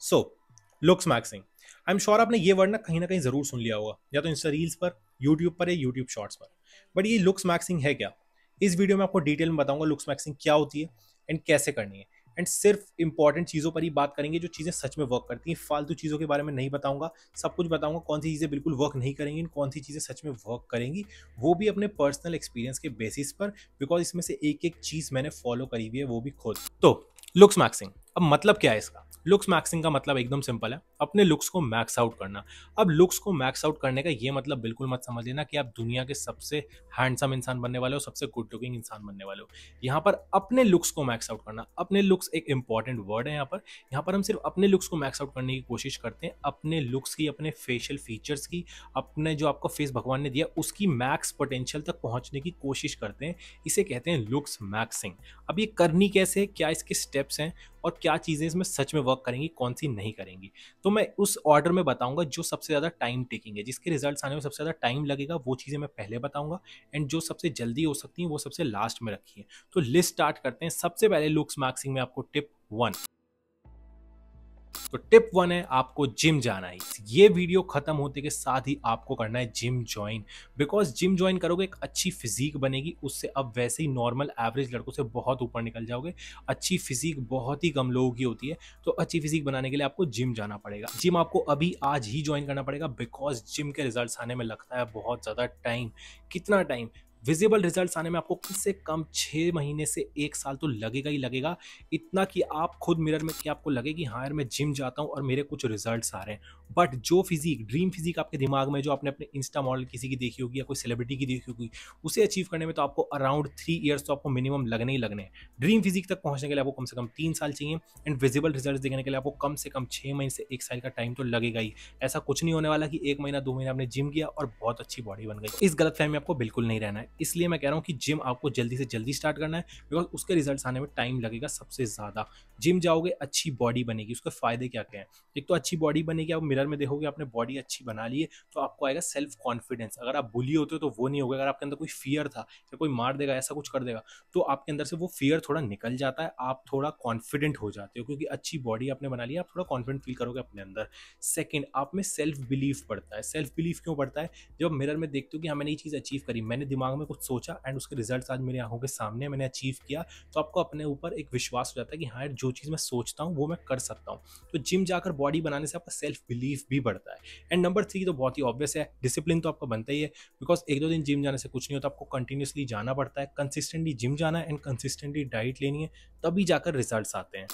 so looks maxing I am sure आपने ये word ना कहीं ना कहीं ज़रूर सुन लिया होगा या तो इंस्टा रील्स पर यूट्यूब पर या यूट्यूब शॉर्ट्स पर बट ये लुक्स मैक्सिंग है क्या इस वीडियो में आपको डिटेल में बताऊंगा लुक्स मैक्सिंग क्या होती है एंड कैसे करनी है एंड सिर्फ इंपॉर्टेंट चीज़ों पर ही बात करेंगे जो चीज़ें सच में वर्क करती हैं फालतू चीज़ों के बारे में नहीं बताऊंगा सब कुछ बताऊंगा कौन सी चीज़ें बिल्कुल वर्क नहीं करेंगी कौन सी चीज़ें सच में वर्क करेंगी वो भी अपने पर्सनल एक्सपीरियंस के बेसिस पर बिकॉज इसमें से एक एक चीज़ मैंने फॉलो करी हुई है वो भी खुद तो लुक्स मैक्सिंग अब मतलब क्या है इसका लुक्स मैक्सिंग का मतलब एकदम सिंपल है अपने लुक्स को मैक्स आउट करना अब लुक्स को मैक्स आउट करने का ये मतलब बिल्कुल मत समझ लेना कि आप दुनिया के सबसे हैंडसम इंसान बनने वाले हो सबसे गुड लुकिंग इंसान बनने वाले हो यहाँ पर अपने लुक्स को मैक्स आउट करना अपने लुक्स एक इंपॉर्टेंट वर्ड है यहाँ पर यहाँ पर हम सिर्फ अपने लुक्स को मैक्स आउट करने की कोशिश करते हैं अपने लुक्स की अपने फेशियल फीचर्स की अपने जो आपको फेस भगवान ने दिया उसकी मैक्स पोटेंशियल तक पहुँचने की कोशिश करते हैं इसे कहते हैं लुक्स मैक्सिंग अब ये करनी कैसे है क्या इसके स्टेप्स हैं और क्या चीज़ें इसमें सच में वर्क करेंगी कौन सी नहीं करेंगी तो तो मैं उस ऑर्डर में बताऊंगा जो सबसे ज़्यादा टाइम टेकिंग है जिसके रिजल्ट आने में सबसे ज़्यादा टाइम लगेगा वो चीज़ें मैं पहले बताऊंगा एंड जो सबसे जल्दी हो सकती हैं वो सबसे लास्ट में रखी है तो लिस्ट स्टार्ट करते हैं सबसे पहले लुक्स मार्क्सिंग में आपको टिप वन तो टिप वन है आपको जिम जाना है ये वीडियो खत्म होते के साथ ही आपको करना है gym join because gym join करोगे एक अच्छी फिजिक बनेगी उससे अब वैसे ही नॉर्मल एवरेज लड़कों से बहुत ऊपर निकल जाओगे अच्छी फिजिक बहुत ही कम लोगों की होती है तो अच्छी फिजिक बनाने के लिए आपको जिम जाना पड़ेगा जिम आपको अभी आज ही ज्वाइन करना पड़ेगा बिकॉज जिम के रिजल्ट आने में लगता है बहुत ज़्यादा टाइम कितना टाइम विजिबल रिजल्ट्स आने में आपको कम से कम छः महीने से एक साल तो लगेगा ही लगेगा इतना कि आप खुद मिरर में कि आपको लगे कि हाँ यार मैं जिम जाता हूँ और मेरे कुछ रिजल्ट्स आ रहे हैं बट जो फिजिक ड्रीम फिजिक आपके दिमाग में जो आपने अपने इंस्टा मॉडल किसी की देखी होगी या कोई सेलिब्रिटी की देखी होगी उसे अचीव करने में तो आपको अराउंड थ्री ईयर्स तो आपको मिनिमम लगने ही लगने हैं ड्रीम फिजिक तक पहुंचने के लिए आपको कम से कम तीन साल चाहिए एंड विजिबल रिजल्ट देखने के लिए आपको कम से कम छः महीने से एक साल का टाइम तो लगेगा ही ऐसा कुछ नहीं होने वाला कि एक महीना दो महीना आपने जिम किया और बहुत अच्छी बॉडी बन गई इस गलत फैम में आपको बिल्कुल नहीं रहना है इसलिए मैं कह रहा हूँ कि जिम आपको जल्दी से जल्दी स्टार्ट करना है बिकॉज उसके रिजल्ट आने में टाइम लगेगा सबसे ज़्यादा जिम जाओगे अच्छी बॉडी बनेगी उसके फायदे क्या क्या हैं एक तो अच्छी बॉडी बनेगी आप मिरर में देखोगे आपने बॉडी अच्छी बना ली है तो आपको आएगा सेल्फ कॉन्फिडेंस अगर आप बुली होते हो तो वो नहीं होगा अगर आपके अंदर कोई फियर था या कोई मार देगा ऐसा कुछ कर देगा तो आपके अंदर से वो फियर थोड़ा निकल जाता है आप थोड़ा कॉन्फिडेंट हो जाते हो क्योंकि अच्छी बॉडी आपने बना ली है आप थोड़ा कॉन्फिडेंट फील करोगे अपने अंदर सेकेंड आप में सेल्फ बिलीफ बढ़ता है सेल्फ बिलीफ क्यों बढ़ता है जब मिरर में देखते हो कि हाँ मैंने ये चीज़ अचीव करी मैंने दिमाग में कुछ सोचा एंड उसके रिजल्ट आज मेरी आंखों के सामने मैंने अचीव किया तो आपको अपने ऊपर एक विश्वास हो जाता है कि हाँ जो चीज़ मैं सोचता हूँ वो मैं कर सकता हूँ तो जिम जाकर बॉडी बनाने से आपका सेल्फ बिलीव बिलीफ भी बढ़ता है एंड नंबर थ्री तो बहुत ही ऑब्वियस है डिसिप्लिन तो आपका बनता ही है बिकॉज एक दो दिन जिम जाने से कुछ नहीं होता आपको कंटिन्यूसली जाना पड़ता है कंसिस्टेंटली जिम जाना एंड कंसिस्टेंटली डाइट लेनी है तभी जाकर रिजल्ट आते हैं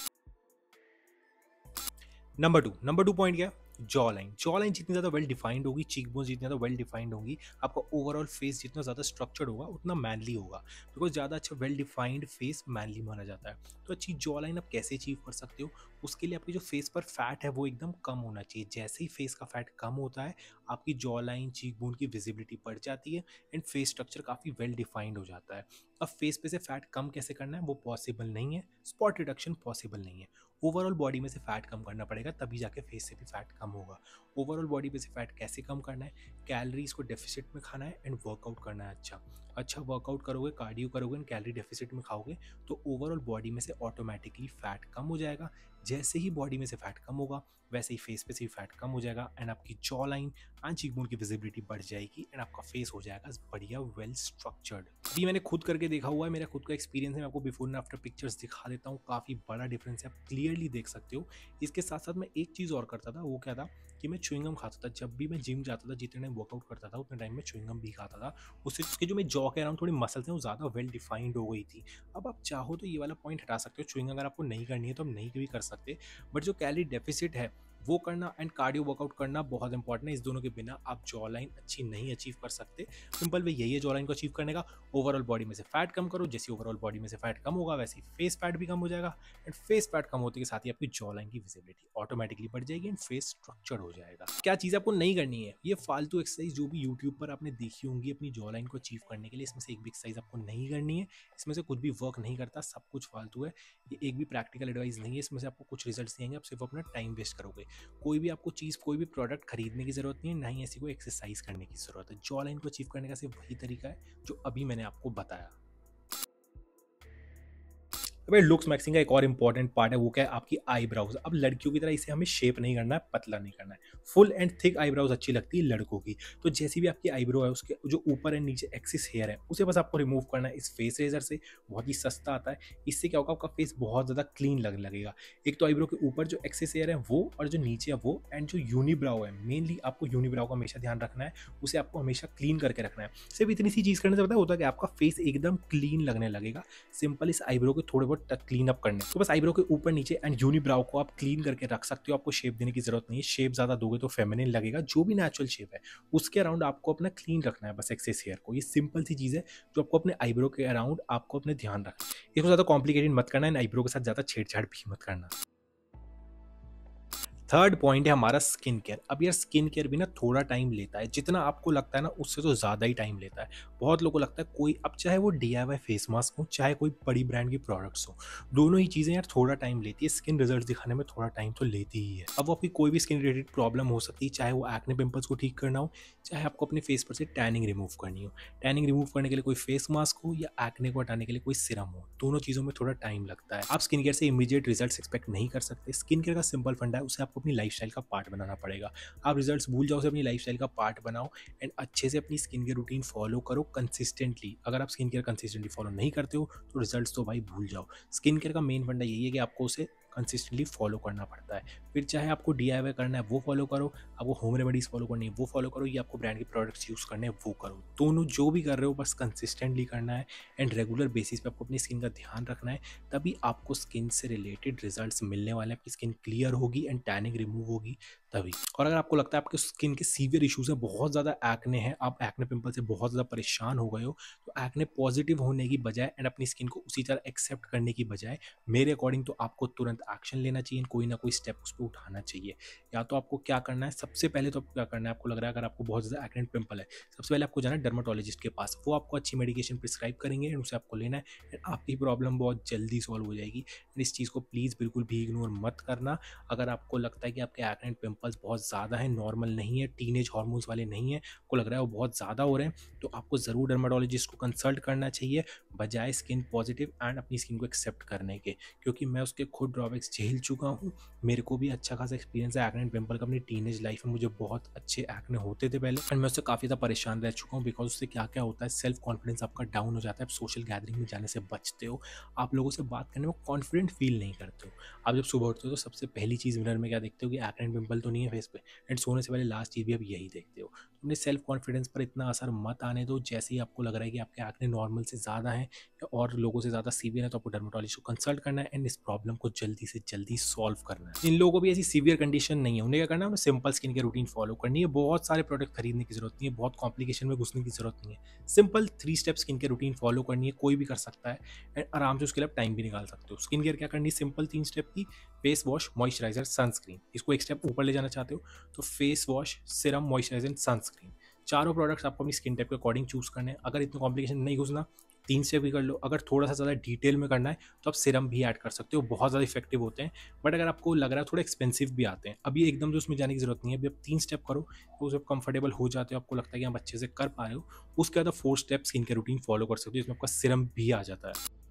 number two number two point क्या जॉ लाइन जॉ लाइन जितनी ज़्यादा वेल डिफाइंड होगी चीक बोन जितनी ज़्यादा वेल डिफाइंड होगी आपका ओवरऑल फेस जितना ज़्यादा स्ट्रक्चर्ड होगा उतना मैनली होगा बिकॉज ज़्यादा अच्छा वेल डिफाइंड फेस मैनली माना जाता है तो अच्छी जॉ लाइन आप कैसे अचीव कर सकते हो उसके लिए आपकी जो फेस पर फैट है वो एकदम कम होना चाहिए जैसे ही फेस का फैट कम होता है आपकी जॉ लाइन चीक बोन की विजिबिलिटी बढ़ जाती है एंड फेस स्ट्रक्चर काफ़ी वेल डिफाइंड हो जाता है अब फेस पे से फैट कम कैसे करना है वो पॉसिबल नहीं है स्पॉट रिडक्शन पॉसिबल नहीं है ओवरऑल बॉडी में से फैट कम करना पड़ेगा तभी जाके फेस से भी फैट कम होगा ओवरऑल बॉडी में से फैट कैसे कम करना है कैलरीज को डेफिसिट में खाना है एंड वर्कआउट करना है अच्छा अच्छा वर्कआउट करोगे कार्डियो करोगे एंड कैलरी डेफिसिट में खाओगे तो ओवरऑल बॉडी में से ऑटोमेटिकली फैट कम हो जाएगा जैसे ही बॉडी में से फैट कम होगा वैसे ही फेस पे से फैट कम हो जाएगा एंड आपकी जॉ लाइन एंड चीकबोन की विजिबिलिटी बढ़ जाएगी एंड आपका फेस हो जाएगा बढ़िया वेल स्ट्रक्चर्ड जी मैंने खुद करके देखा हुआ है मेरा खुद का एक्सपीरियंस है मैं आपको बिफोर एंड आफ्टर पिक्चर्स दिखा देता हूँ काफ़ी बड़ा डिफरेंस है आप क्लियरली देख सकते हो इसके साथ साथ मैं एक चीज़ और करता था वो क्या था कि मैं चुविंगम खाता था जब भी मैं जिम जाता था जितने टाइम वर्कआउट करता था उतने टाइम में चुविंगम भी खाता था उससे उसके जो मैं जॉ कह रहा हूँ थोड़ी मसल्स हैं वो ज़्यादा वेल डिफाइंड हो गई थी अब आप चाहो तो ये वाला पॉइंट हटा सकते हो चुविंग अगर आपको नहीं करनी है तो आप नहीं भी कर सकते बट जो कैलरी डेफिसिट है वो करना एंड कार्डियो वर्कआउट करना बहुत इंपॉर्टेंट है इस दोनों के बिना आप जॉ लाइन अच्छी नहीं अचीव कर सकते सिंपल वे यही है जॉ लाइन को अचीव करने का ओवरऑल बॉडी में से फैट कम करो जैसे ओवरऑल बॉडी में से फैट कम होगा वैसे फेस फैट भी कम हो जाएगा एंड फेस फैट कम होते के साथ ही आपकी जॉ लाइन की विजिबिलिटी ऑटोमेटिकली बढ़ जाएगी एंड फेस स्ट्रक्चर्ड हो जाएगा क्या चीज़ आपको नहीं करनी है ये फालतू एक्सरसाइज जो भी यूट्यूब पर आपने देखी होंगी अपनी जॉ लाइन को अचीव करने के लिए इसमें से एक भी एक्सरसाइज आपको नहीं करनी है इसमें से कुछ भी वर्क नहीं करता सब कुछ फालतू है ये एक भी प्रैक्टिकल एडवाइस नहीं है इसमें से आपको कुछ रिजल्ट नहीं आएंगे आप सिर्फ अपना टाइम वेस्ट करोगे कोई भी आपको चीज़ कोई भी प्रोडक्ट खरीदने की ज़रूरत नहीं है ना ही ऐसी कोई एक्सरसाइज करने की ज़रूरत है जॉ लाइन को अचीव करने का सिर्फ वही तरीका है जो अभी मैंने आपको बताया तो भाई लुक्स मैक्सिंग का एक और इंपॉर्टेंट पार्ट है वो क्या है आपकी आईब्राउज अब लड़कियों की तरह इसे हमें शेप नहीं करना है पतला नहीं करना है फुल एंड थिक आईब्राउज अच्छी लगती है लड़कों की तो जैसी भी आपकी आईब्रो है उसके जो ऊपर एंड नीचे एक्सिस हेयर है उसे बस आपको रिमूव करना है इस फेस रेजर से बहुत ही सस्ता आता है इससे क्या होगा आपका फेस बहुत ज़्यादा क्लीन लगने लगेगा एक तो आईब्रो के ऊपर जो एक्सिस हेयर है वो और जो नीचे है वो एंड जो यूनिब्राउ है मेनली आपको यूनिब्राउ का हमेशा ध्यान रखना है उसे आपको हमेशा क्लीन करके रखना है सिर्फ इतनी सी चीज़ करने से पता होता है कि आपका फेस एकदम क्लीन लगने लगेगा सिंपल इस आईब्रो के थोड़े वो क्लीन अप करने तो बस आईब्रो के ऊपर नीचे एंड यूनिब्राउ को आप क्लीन करके रख सकते हो आपको शेप देने की जरूरत नहीं है शेप ज़्यादा दोगे तो फेमिनिन लगेगा जो भी नेचुरल शेप है उसके अराउंड आपको अपना क्लीन रखना है बस एक्सेस हेयर को ये सिंपल सी चीज़ है जो आपको अपने आईब्रो के अराउंड आपको अपने ध्यान रखना इसको ज़्यादा कॉम्प्लिकेटेड मत करना एंड आईब्रो के साथ ज़्यादा छेड़छाड़ भी मत करना थर्ड पॉइंट है हमारा स्किन केयर अब यार स्किन केयर भी ना थोड़ा टाइम लेता है जितना आपको लगता है ना उससे तो ज़्यादा ही टाइम लेता है बहुत लोगों को लगता है कोई अब चाहे वो डी आई फेस मास्क हो चाहे कोई बड़ी ब्रांड की प्रोडक्ट्स हो दोनों ही चीज़ें यार थोड़ा टाइम लेती है स्किन रिजल्ट दिखाने में थोड़ा टाइम तो लेती ही है अब आपकी कोई भी स्किन रिलेटेड प्रॉब्लम हो सकती है चाहे वो एक्ने पिम्पल्स को ठीक करना हो चाहे आपको अपने फेस पर से टैनिंग रिमूव करनी हो टैनिंग रिमूव करने के लिए कोई फेस मास्क हो या एक्ने को हटाने के लिए कोई सिरम हो दोनों चीज़ों में थोड़ा टाइम लगता है आप स्किन केयर से इमीडिएट रिजल्ट एक्सपेक्ट नहीं कर सकते स्किन केयर का सिंपल फंडा है उसे आपको अपनी लाइफ का पार्ट बनाना पड़ेगा आप रिजल्ट भूल जाओ से अपनी लाइफ का पार्ट बनाओ एंड अच्छे से अपनी स्किन केयर रूटीन फॉलो करो कंसिस्टेंटली अगर आप स्किन केयर कंसिस्टेंटली फॉलो नहीं करते हो तो रिजल्ट तो भाई भूल जाओ स्किन केयर का मेन फंडा यही है कि आपको उसे कंसिस्टेंटली फॉलो करना पड़ता है फिर चाहे आपको डी करना है वो फॉलो करो आपको होम रेमेडीज़ फॉलो करनी है वो फॉलो करो या आपको ब्रांड के प्रोडक्ट्स यूज़ करने हैं वो करो दोनों जो भी कर रहे हो बस कंसिस्टेंटली करना है एंड रेगुलर बेसिस पे आपको अपनी स्किन का ध्यान रखना है तभी आपको स्किन से रिलेटेड रिजल्ट मिलने वाले हैं आपकी स्किन क्लियर होगी एंड टैनिंग रिमूव होगी तभी और अगर आपको लगता है आपके स्किन के सीवियर इशूज़ है बहुत ज़्यादा एक्ने हैं आप एक्ने पिंपल से बहुत ज़्यादा परेशान हो गए हो तो एक्ने पॉजिटिव होने की बजाय एंड अपनी स्किन को उसी तरह एक्सेप्ट करने की बजाय मेरे अकॉर्डिंग तो आपको तुरंत एक्शन लेना चाहिए कोई ना कोई स्टेप उस पर उठाना चाहिए या तो आपको क्या करना है सबसे पहले तो आपको क्या करना है आपको लग रहा है अगर आपको बहुत ज़्यादा एक्ने पिंपल है सबसे पहले आपको जाना है डर्माटोलॉजिस्ट के पास वो आपको अच्छी मेडिकेशन प्रिस्क्राइब करेंगे एंड उसे आपको लेना है एंड आपकी प्रॉब्लम बहुत जल्दी सॉल्व हो जाएगी एंड इस चीज़ को प्लीज़ बिल्कुल भी इग्नोर मत करना अगर आपको लगता है कि आपके एक्ने पिंपल पास बहुत ज़्यादा है नॉर्मल नहीं है टीनेज एज वाले नहीं है को लग रहा है वो बहुत ज़्यादा हो रहे हैं तो आपको ज़रूर डर्माटोलॉजिस्ट को कंसल्ट करना चाहिए बजाय स्किन पॉजिटिव एंड अपनी स्किन को एक्सेप्ट करने के क्योंकि मैं उसके खुद ड्रॉबैक्स झेल चुका हूँ मेरे को भी अच्छा खासा एक्सपीरियंस है एक्ट पिम्पल का अपनी टीन लाइफ में मुझे बहुत अच्छे एक्ने होते थे पहले एंड मैं उससे काफ़ी ज़्यादा परेशान रह चुका हूँ बिकॉज उससे क्या क्या होता है सेल्फ कॉन्फिडेंस आपका डाउन हो जाता है आप सोशल गैदरिंग में जाने से बचते हो आप लोगों से बात करने में कॉन्फिडेंट फील नहीं करते हो आप जब सुबह उठते हो तो सबसे पहली चीज़ मिनर में क्या देखते हो कि एक्ट पिम्पल तो होनी है फेस पे एंड सोने से पहले लास्ट चीज़ भी आप यही देखते हो तो अपने सेल्फ कॉन्फिडेंस पर इतना असर मत आने दो जैसे ही आपको लग रहा है कि आपके आंखें नॉर्मल से ज़्यादा हैं और लोगों से ज़्यादा सीवियर है तो आपको डर्मोटोलॉजिस्ट को कंसल्ट करना है एंड इस प्रॉब्लम को जल्दी से जल्दी सॉल्व करना है इन लोगों को भी ऐसी सीवियर कंडीशन नहीं है उन्हें क्या करना है उन्हें सिंपल स्किन के रूटीन फॉलो करनी है बहुत सारे प्रोडक्ट खरीदने की जरूरत नहीं है बहुत कॉम्प्लिकेशन में घुसने की जरूरत नहीं है सिंपल थ्री स्टेप स्किन के रूटीन फॉलो करनी है कोई भी कर सकता है एंड आराम से उसके लिए टाइम भी निकाल सकते हो स्किन केयर क्या करनी है सिंपल तीन स्टेप की फेस वॉश मॉइस्चराइजर सनस्क्रीन इसको एक स्टेप ऊपर ले जाना चाहते हो तो face wash serum moisturiser sunscreen चारों प्रोडक्ट्स आपको अपनी स्किन टाइप के अकॉर्डिंग चूज करने हैं अगर इतना कॉम्प्लिकेशन नहीं घुसना तीन से भी कर लो अगर थोड़ा सा ज़्यादा डिटेल में करना है तो आप सिरम भी ऐड कर सकते हो बहुत ज़्यादा इफेक्टिव होते हैं बट अगर आपको लग रहा है थोड़ा एक्सपेंसिव भी आते हैं अभी एकदम से उसमें जाने की जरूरत नहीं है अभी आप तीन स्टेप करो तो उसमें कंफर्टेबल हो जाते हो आपको लगता है कि आप अच्छे से कर पा रहे हो उसके बाद फोर स्टेप स्किन के रूटीन फॉलो कर सकते हो जिसमें आपका सिरम भी आ जाता है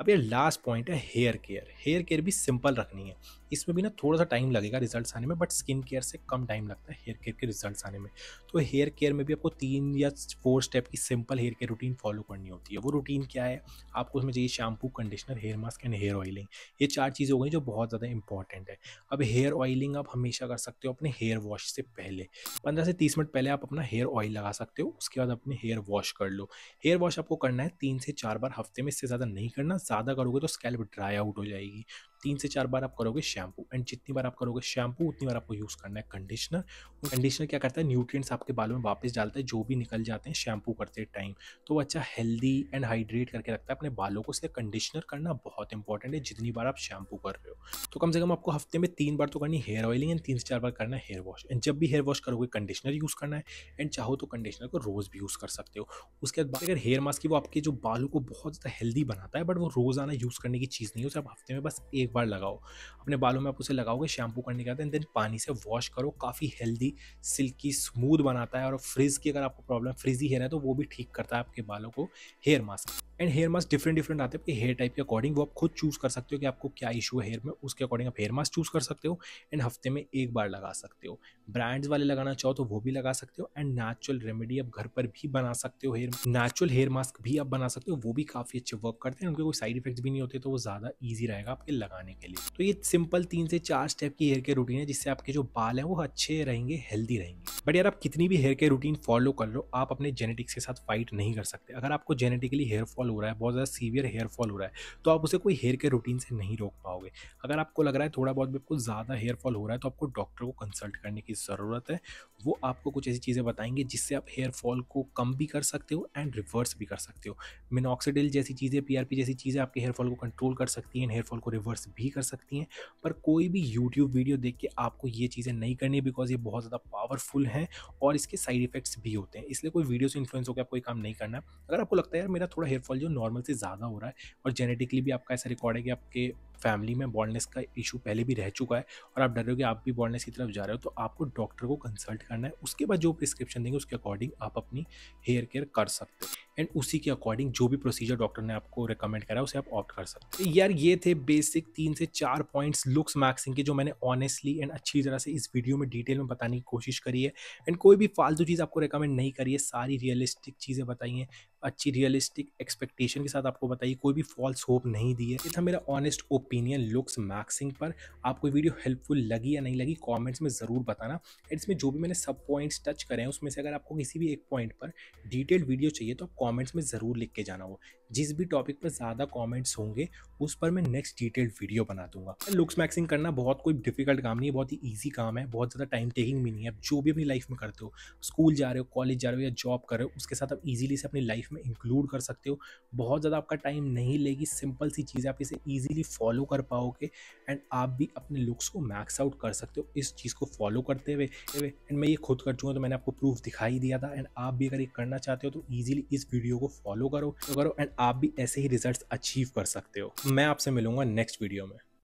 अब ये लास्ट पॉइंट है हेयर केयर हेयर केयर भी सिंपल रखनी है इसमें भी ना थोड़ा सा टाइम लगेगा रिजल्ट्स आने में बट स्किन केयर से कम टाइम लगता है हेयर केयर के रिजल्ट्स आने में तो हेयर केयर में भी आपको तीन या फोर स्टेप की simple hair care routine follow करनी होती है वो रूटीन क्या है आपको उसमें चाहिए shampoo conditioner hair mask and hair oiling ये चार चीज़ें हो गई जो बहुत ज़्यादा इंपॉर्टेंट है अब हेयर ऑयलिंग आप हमेशा कर सकते हो अपने हेयर वॉश से पहले पंद्रह से तीस मिनट पहले आप अपना हेयर ऑयल लगा सकते हो उसके बाद अपने हेयर वॉश कर लो हेयर वॉश आपको करना है तीन से चार बार हफ्ते में इससे ज़्यादा नहीं करना ज़्यादा करोगे तो स्कैल्प ड्राई आउट हो जाएगी तीन से चार बार आप करोगे शैम्पू एंड जितनी बार आप करोगे शैम्पू उतनी बार आपको यूज़ करना है कंडीशनर और कंडीशनर क्या करता है न्यूट्रिएंट्स आपके बालों में वापस डालता है जो भी निकल जाते हैं शैम्पू करते टाइम तो वो अच्छा हेल्दी एंड हाइड्रेट करके रखता है अपने बालों को इसलिए कंडीशनर करना बहुत इंपॉर्टेंट है जितनी बार आप शैम्पू कर रहे हो तो कम से कम आपको हफ्ते में तीन बार तो करनी हेयर ऑयलिंग एंड तीन से चार बार करना है हेयर वॉश एंड जब भी हेयर वॉश करोगे कंडीशनर यूज़ करना है एंड चाहो तो कंडीशनर को रोज़ भी यूज़ कर सकते हो उसके बाद अगर हेयर मास्क की वो आपके जो बालों को बहुत ज़्यादा हेल्दी बनाता है बट वो रोज़ाना यूज़ करने की चीज़ नहीं है उसे आप हफ्ते में बस एक बार लगाओ अपने बालों में आप उसे लगाओगे शैम्पू करने के बाद एंड देन पानी से वॉश करो काफ़ी हेल्दी सिल्की स्मूथ बनाता है और फ्रिज की अगर आपको प्रॉब्लम फ्रिजी हेयर है तो वो भी ठीक करता है आपके बालों को hair mask and hair mask different different आते हैं आपके हेयर टाइप के अकॉर्डिंग वो आप खुद चूज़ कर सकते हो कि आपको क्या इशू है हेयर में उसके अकॉर्डिंग आप हेयर मास्क चूज़ कर सकते हो एंड हफ्ते में एक बार लगा सकते हो ब्रांड्स वाले लगाना चाहो तो वो भी लगा सकते हो एंड नेचुरल रेमेडी आप घर पर भी बना सकते हो हेयर नेचुरल हेयर मास्क भी आप बना सकते हो वो भी काफ़ी अच्छे वर्क करते हैं उनके कोई साइड इफेक्ट भी नहीं होते तो वो ज़्यादा ईजी रहेगा आपके लगाने के लिए तो ये सिंपल तीन से चार स्टेप की हेयर केयर रूटीन है जिससे आपके जो बाल हैं वो अच्छे रहेंगे हेल्दी रहेंगे बट यार आप कितनी भी हेयर केयर रूटीन फॉलो कर लो आप अपने जेनेटिक्स के साथ फाइट नहीं कर सकते अगर आपको जेनेटिकली हेयर फॉल फॉल हो रहा है बहुत ज़्यादा सीवियर हेयर फॉल हो रहा है तो आप उसे कोई हेयर के रूटीन से नहीं रोक पाओगे अगर आपको लग रहा है थोड़ा बहुत भी आपको ज़्यादा हेयर फॉल हो रहा है तो आपको डॉक्टर को कंसल्ट करने की ज़रूरत है वो आपको कुछ ऐसी चीज़ें बताएंगे जिससे आप हेयर फॉल को कम भी कर सकते हो एंड रिवर्स भी कर सकते हो मिनोक्सीडिल जैसी चीज़ें पीआरपी जैसी चीज़ें आपके हेयर फॉल को कंट्रोल कर सकती हैं हेयर फॉल को रिवर्स भी कर सकती हैं पर कोई भी यूट्यूब वीडियो देख के आपको ये चीज़ें नहीं करनी बिकॉज ये बहुत ज़्यादा पावरफुल हैं और इसके साइड इफेक्ट्स भी होते हैं इसलिए कोई वीडियो से इन्फ्लुएंस होकर आपको ये काम नहीं करना अगर आपको लगता है यार मेरा थोड़ा हेयर रेनफॉल जो नॉर्मल से ज़्यादा हो रहा है और जेनेटिकली भी आपका ऐसा रिकॉर्ड है कि आपके फैमिली में बॉन्डनेस का इशू पहले भी रह चुका है और आप डर रहे हो कि आप भी बॉन्डनेस की तरफ जा रहे हो तो आपको डॉक्टर को कंसल्ट करना है उसके बाद जो प्रिस्क्रिप्शन देंगे उसके अकॉर्डिंग आप अपनी हेयर केयर कर सकते हो एंड उसी के अकॉर्डिंग जो भी प्रोसीजर डॉक्टर ने आपको रिकमेंड करा उसे आप ऑप्ट कर सकते हो तो यार ये थे बेसिक तीन से चार पॉइंट्स लुक्स मैक्सिंग के जो मैंने ऑनेस्टली एंड अच्छी तरह से इस वीडियो में डिटेल में बताने की कोशिश करी है एंड कोई भी फालतू चीज़ आपको रिकमेंड नहीं करी है सारी रियलिस्टिक चीज़ें बताई हैं अच्छी रियलिस्टिक एक्सपेक्टेशन के साथ आपको बताइए कोई भी फॉल्स होप नहीं दी है ये था मेरा honest opinion opinion looks maxing पर आपको वीडियो हेल्पफुल लगी या नहीं लगी कमेंट्स में ज़रूर बताना एंड इसमें जो भी मैंने सब पॉइंट्स टच करें उसमें से अगर आपको किसी भी एक पॉइंट पर डिटेल्ड वीडियो चाहिए तो आप कॉमेंट्स में ज़रूर लिख के जाना हो जिस भी टॉपिक पर ज़्यादा कॉमेंट्स होंगे उस पर मैं नेक्स्ट डिटेल्ड वीडियो बना दूंगा लुक्स मैक्सिंग करना बहुत कोई डिफिकल्ट काम नहीं है बहुत ही ईजी काम है बहुत ज़्यादा टाइम टेकिंग भी नहीं है आप जो भी अपनी लाइफ में करते हो स्कूल जा रहे हो कॉलेज जा रहे हो या जॉब कर रहे हो उसके साथ आप ईजिली से अपनी लाइफ में इंक्लूड कर सकते हो बहुत ज़्यादा आपका टाइम नहीं लेगी सिंपल सी चीज़ आप इसे ईजिली फॉलो फॉलो कर पाओगे एंड आप भी अपने लुक्स को मैक्स आउट कर सकते हो इस चीज़ को फॉलो करते हुए एंड मैं ये खुद कर चुका तो मैंने आपको प्रूफ दिखाई दिया था एंड आप भी अगर ये करना चाहते हो तो ईजिली इस वीडियो को फॉलो करो करो एंड आप भी ऐसे ही रिजल्ट अचीव कर सकते हो मैं आपसे मिलूंगा नेक्स्ट वीडियो में